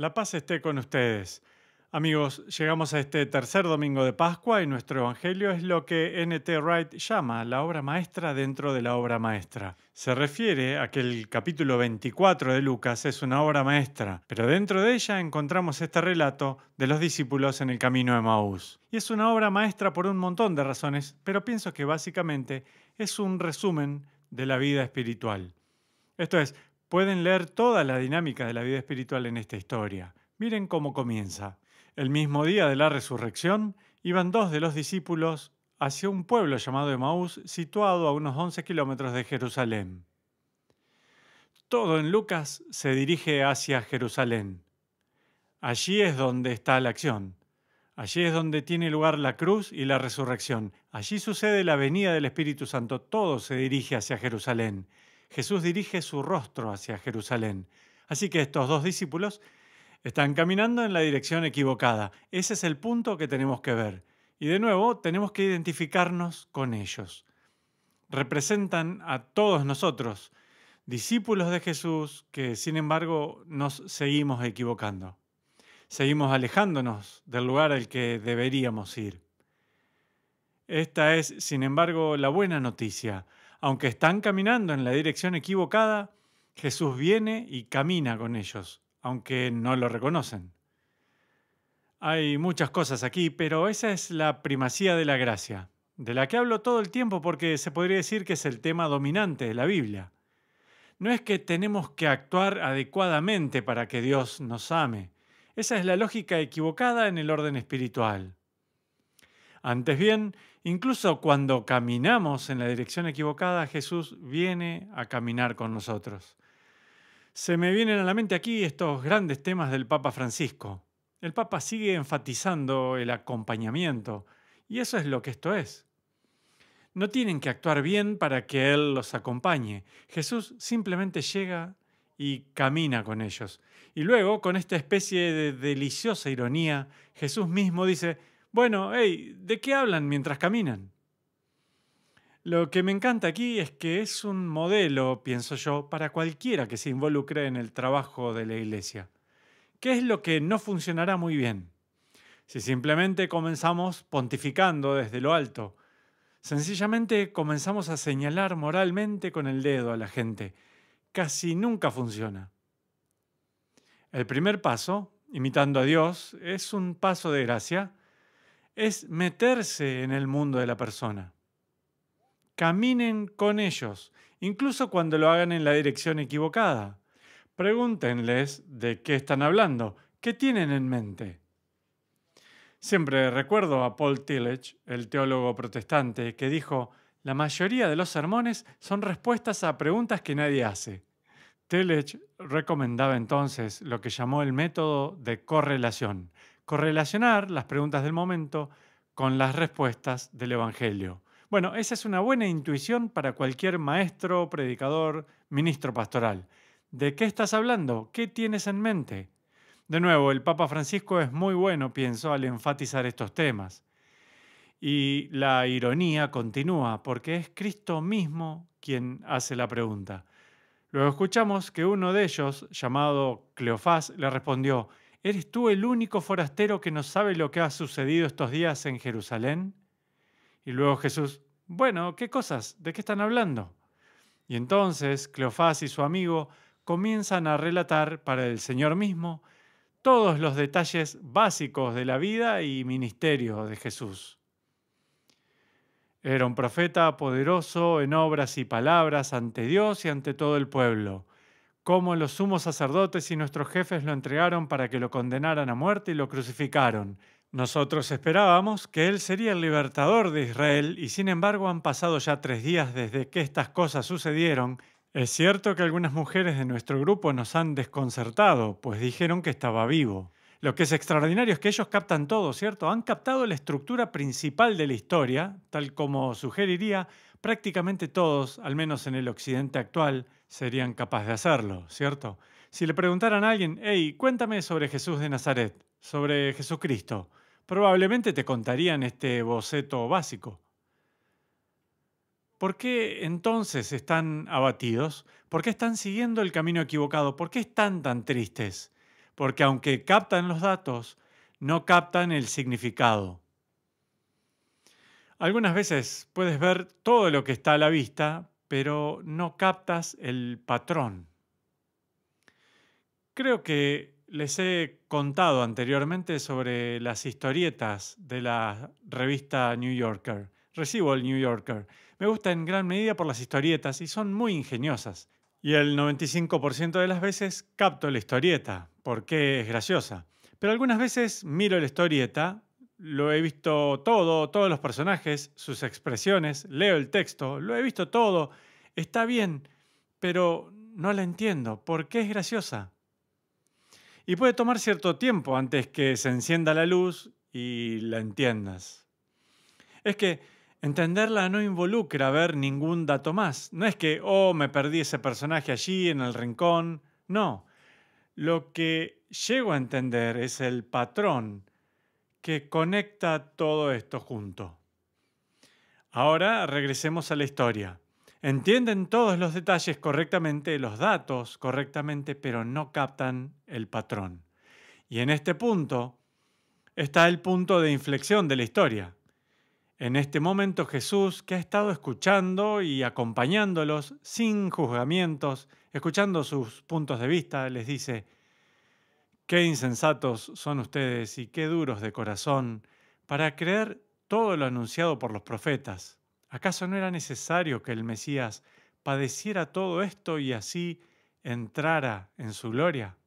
La paz esté con ustedes. Amigos, llegamos a este tercer domingo de Pascua y nuestro Evangelio es lo que N.T. Wright llama la obra maestra dentro de la obra maestra. Se refiere a que el capítulo 24 de Lucas es una obra maestra, pero dentro de ella encontramos este relato de los discípulos en el camino de Maús. Y es una obra maestra por un montón de razones, pero pienso que básicamente es un resumen de la vida espiritual. Esto es, pueden leer toda la dinámica de la vida espiritual en esta historia. Miren cómo comienza. El mismo día de la resurrección, iban dos de los discípulos hacia un pueblo llamado Emaús, situado a unos 11 kilómetros de Jerusalén. Todo en Lucas se dirige hacia Jerusalén. Allí es donde está la acción. Allí es donde tiene lugar la cruz y la resurrección. Allí sucede la venida del Espíritu Santo. Todo se dirige hacia Jerusalén. Jesús dirige su rostro hacia Jerusalén. Así que estos dos discípulos están caminando en la dirección equivocada. Ese es el punto que tenemos que ver. Y de nuevo, tenemos que identificarnos con ellos. Representan a todos nosotros, discípulos de Jesús, que sin embargo nos seguimos equivocando. Seguimos alejándonos del lugar al que deberíamos ir. Esta es, sin embargo, la buena noticia. Aunque están caminando en la dirección equivocada, Jesús viene y camina con ellos, aunque no lo reconocen. Hay muchas cosas aquí, pero esa es la primacía de la gracia, de la que hablo todo el tiempo porque se podría decir que es el tema dominante de la Biblia. No es que tenemos que actuar adecuadamente para que Dios nos ame. Esa es la lógica equivocada en el orden espiritual. Antes bien, incluso cuando caminamos en la dirección equivocada, Jesús viene a caminar con nosotros. Se me vienen a la mente aquí estos grandes temas del Papa Francisco. El Papa sigue enfatizando el acompañamiento, y eso es lo que esto es. No tienen que actuar bien para que Él los acompañe. Jesús simplemente llega y camina con ellos. Y luego, con esta especie de deliciosa ironía, Jesús mismo dice, bueno, hey, ¿de qué hablan mientras caminan? Lo que me encanta aquí es que es un modelo, pienso yo, para cualquiera que se involucre en el trabajo de la iglesia. ¿Qué es lo que no funcionará muy bien? Si simplemente comenzamos pontificando desde lo alto, sencillamente comenzamos a señalar moralmente con el dedo a la gente, casi nunca funciona. El primer paso, imitando a Dios, es un paso de gracia es meterse en el mundo de la persona. Caminen con ellos, incluso cuando lo hagan en la dirección equivocada. Pregúntenles de qué están hablando, qué tienen en mente. Siempre recuerdo a Paul Tillich, el teólogo protestante, que dijo, la mayoría de los sermones son respuestas a preguntas que nadie hace. Tillich recomendaba entonces lo que llamó el método de correlación, correlacionar las preguntas del momento con las respuestas del Evangelio. Bueno, esa es una buena intuición para cualquier maestro, predicador, ministro pastoral. ¿De qué estás hablando? ¿Qué tienes en mente? De nuevo, el Papa Francisco es muy bueno, pienso, al enfatizar estos temas. Y la ironía continúa, porque es Cristo mismo quien hace la pregunta. Luego escuchamos que uno de ellos, llamado Cleofás, le respondió, ¿Eres tú el único forastero que no sabe lo que ha sucedido estos días en Jerusalén? Y luego Jesús, bueno, ¿qué cosas? ¿De qué están hablando? Y entonces Cleofás y su amigo comienzan a relatar para el Señor mismo todos los detalles básicos de la vida y ministerio de Jesús. Era un profeta poderoso en obras y palabras ante Dios y ante todo el pueblo cómo los sumos sacerdotes y nuestros jefes lo entregaron para que lo condenaran a muerte y lo crucificaron. Nosotros esperábamos que él sería el libertador de Israel y sin embargo han pasado ya tres días desde que estas cosas sucedieron. Es cierto que algunas mujeres de nuestro grupo nos han desconcertado, pues dijeron que estaba vivo. Lo que es extraordinario es que ellos captan todo, ¿cierto? Han captado la estructura principal de la historia, tal como sugeriría prácticamente todos, al menos en el occidente actual, serían capaces de hacerlo, ¿cierto? Si le preguntaran a alguien, hey, cuéntame sobre Jesús de Nazaret, sobre Jesucristo, probablemente te contarían este boceto básico. ¿Por qué entonces están abatidos? ¿Por qué están siguiendo el camino equivocado? ¿Por qué están tan tristes? porque aunque captan los datos, no captan el significado. Algunas veces puedes ver todo lo que está a la vista, pero no captas el patrón. Creo que les he contado anteriormente sobre las historietas de la revista New Yorker. Recibo el New Yorker. Me gusta en gran medida por las historietas y son muy ingeniosas. Y el 95% de las veces capto la historieta. ¿Por qué es graciosa. Pero algunas veces miro la historieta, lo he visto todo, todos los personajes, sus expresiones, leo el texto, lo he visto todo, está bien, pero no la entiendo. ¿Por qué es graciosa? Y puede tomar cierto tiempo antes que se encienda la luz y la entiendas. Es que entenderla no involucra ver ningún dato más. No es que, oh, me perdí ese personaje allí en el rincón. No, lo que llego a entender es el patrón que conecta todo esto junto. Ahora regresemos a la historia. Entienden todos los detalles correctamente, los datos correctamente, pero no captan el patrón. Y en este punto está el punto de inflexión de la historia. En este momento Jesús, que ha estado escuchando y acompañándolos sin juzgamientos, escuchando sus puntos de vista, les dice, qué insensatos son ustedes y qué duros de corazón para creer todo lo anunciado por los profetas. ¿Acaso no era necesario que el Mesías padeciera todo esto y así entrara en su gloria?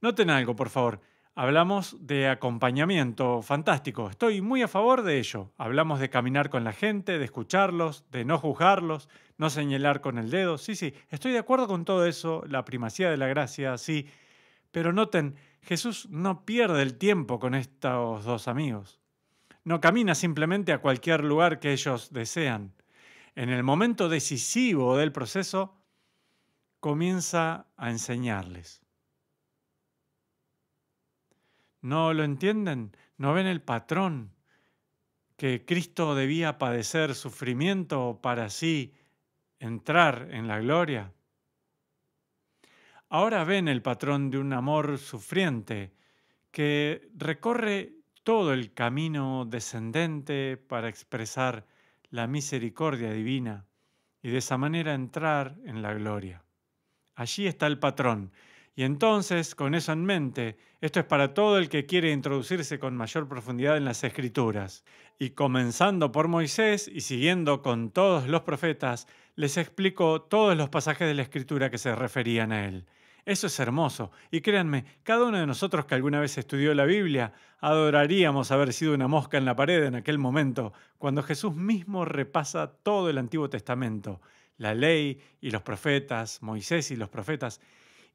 Noten algo, por favor. Hablamos de acompañamiento, fantástico, estoy muy a favor de ello. Hablamos de caminar con la gente, de escucharlos, de no juzgarlos, no señalar con el dedo. Sí, sí, estoy de acuerdo con todo eso, la primacía de la gracia, sí. Pero noten, Jesús no pierde el tiempo con estos dos amigos. No camina simplemente a cualquier lugar que ellos desean. En el momento decisivo del proceso, comienza a enseñarles no lo entienden, no ven el patrón, que Cristo debía padecer sufrimiento para así entrar en la gloria. Ahora ven el patrón de un amor sufriente que recorre todo el camino descendente para expresar la misericordia divina y de esa manera entrar en la gloria. Allí está el patrón y entonces, con eso en mente, esto es para todo el que quiere introducirse con mayor profundidad en las escrituras. Y comenzando por Moisés y siguiendo con todos los profetas, les explico todos los pasajes de la escritura que se referían a él. Eso es hermoso. Y créanme, cada uno de nosotros que alguna vez estudió la Biblia, adoraríamos haber sido una mosca en la pared en aquel momento, cuando Jesús mismo repasa todo el Antiguo Testamento, la ley y los profetas, Moisés y los profetas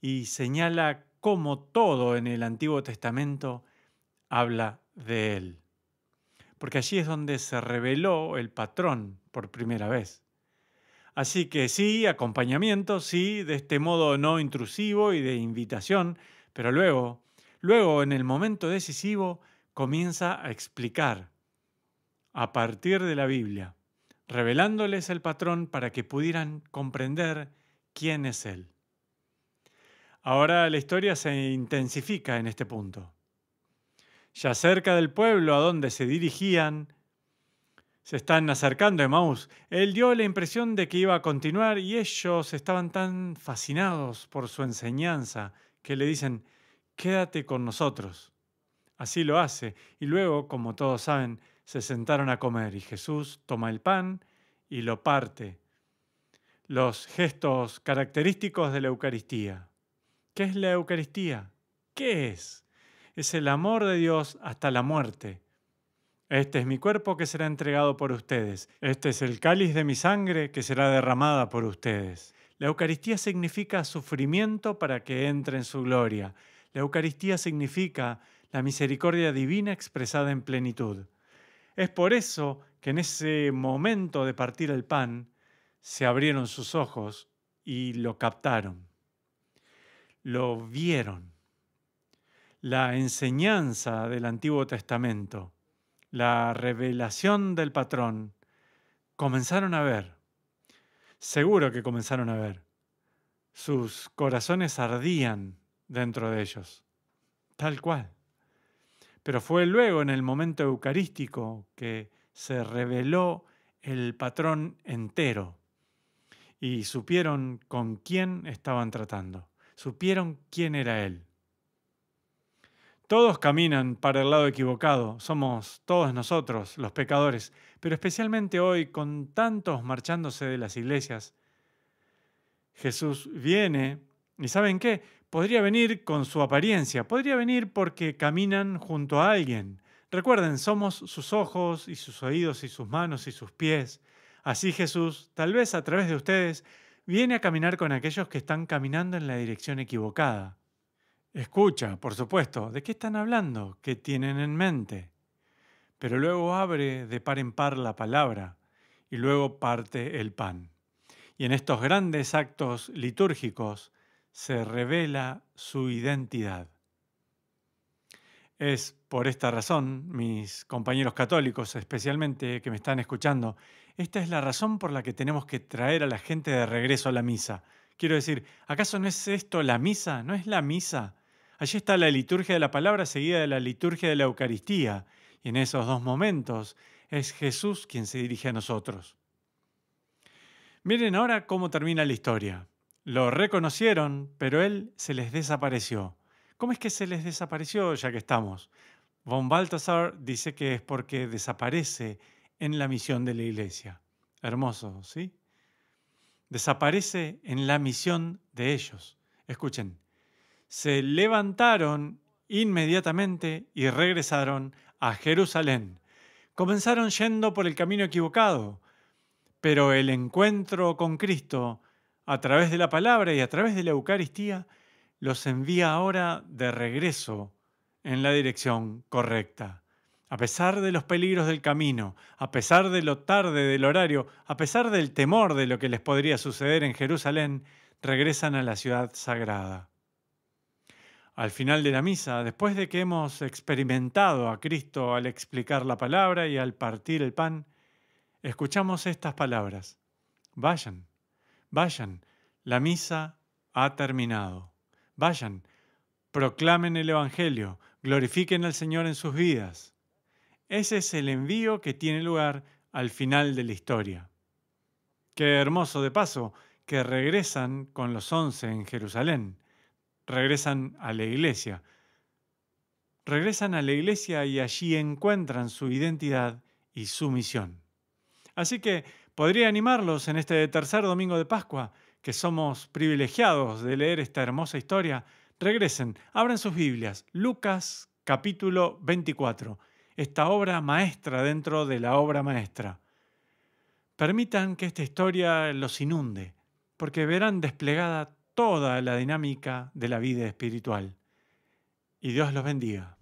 y señala cómo todo en el Antiguo Testamento habla de Él. Porque allí es donde se reveló el patrón por primera vez. Así que sí, acompañamiento, sí, de este modo no intrusivo y de invitación, pero luego, luego en el momento decisivo comienza a explicar a partir de la Biblia, revelándoles el patrón para que pudieran comprender quién es Él. Ahora la historia se intensifica en este punto. Ya cerca del pueblo a donde se dirigían, se están acercando a Maús. Él dio la impresión de que iba a continuar y ellos estaban tan fascinados por su enseñanza que le dicen, quédate con nosotros. Así lo hace. Y luego, como todos saben, se sentaron a comer y Jesús toma el pan y lo parte. Los gestos característicos de la Eucaristía. ¿Qué es la Eucaristía? ¿Qué es? Es el amor de Dios hasta la muerte. Este es mi cuerpo que será entregado por ustedes. Este es el cáliz de mi sangre que será derramada por ustedes. La Eucaristía significa sufrimiento para que entre en su gloria. La Eucaristía significa la misericordia divina expresada en plenitud. Es por eso que en ese momento de partir el pan se abrieron sus ojos y lo captaron lo vieron. La enseñanza del Antiguo Testamento, la revelación del patrón, comenzaron a ver. Seguro que comenzaron a ver. Sus corazones ardían dentro de ellos. Tal cual. Pero fue luego en el momento eucarístico que se reveló el patrón entero y supieron con quién estaban tratando supieron quién era Él. Todos caminan para el lado equivocado, somos todos nosotros los pecadores, pero especialmente hoy con tantos marchándose de las iglesias. Jesús viene, y ¿saben qué? Podría venir con su apariencia, podría venir porque caminan junto a alguien. Recuerden, somos sus ojos y sus oídos y sus manos y sus pies. Así Jesús, tal vez a través de ustedes, viene a caminar con aquellos que están caminando en la dirección equivocada. Escucha, por supuesto, de qué están hablando, qué tienen en mente. Pero luego abre de par en par la palabra y luego parte el pan. Y en estos grandes actos litúrgicos se revela su identidad. Es por esta razón, mis compañeros católicos especialmente que me están escuchando esta es la razón por la que tenemos que traer a la gente de regreso a la misa. Quiero decir, ¿acaso no es esto la misa? ¿No es la misa? Allí está la liturgia de la palabra seguida de la liturgia de la Eucaristía. Y en esos dos momentos es Jesús quien se dirige a nosotros. Miren ahora cómo termina la historia. Lo reconocieron, pero él se les desapareció. ¿Cómo es que se les desapareció ya que estamos? Von Baltasar dice que es porque desaparece en la misión de la iglesia. Hermoso, ¿sí? Desaparece en la misión de ellos. Escuchen, se levantaron inmediatamente y regresaron a Jerusalén. Comenzaron yendo por el camino equivocado, pero el encuentro con Cristo a través de la palabra y a través de la Eucaristía los envía ahora de regreso en la dirección correcta. A pesar de los peligros del camino, a pesar de lo tarde del horario, a pesar del temor de lo que les podría suceder en Jerusalén, regresan a la ciudad sagrada. Al final de la misa, después de que hemos experimentado a Cristo al explicar la palabra y al partir el pan, escuchamos estas palabras. Vayan, vayan, la misa ha terminado. Vayan, proclamen el Evangelio, glorifiquen al Señor en sus vidas. Ese es el envío que tiene lugar al final de la historia. Qué hermoso de paso que regresan con los once en Jerusalén, regresan a la iglesia, regresan a la iglesia y allí encuentran su identidad y su misión. Así que podría animarlos en este tercer domingo de Pascua, que somos privilegiados de leer esta hermosa historia, regresen, abran sus Biblias, Lucas capítulo 24 esta obra maestra dentro de la obra maestra. Permitan que esta historia los inunde, porque verán desplegada toda la dinámica de la vida espiritual. Y Dios los bendiga.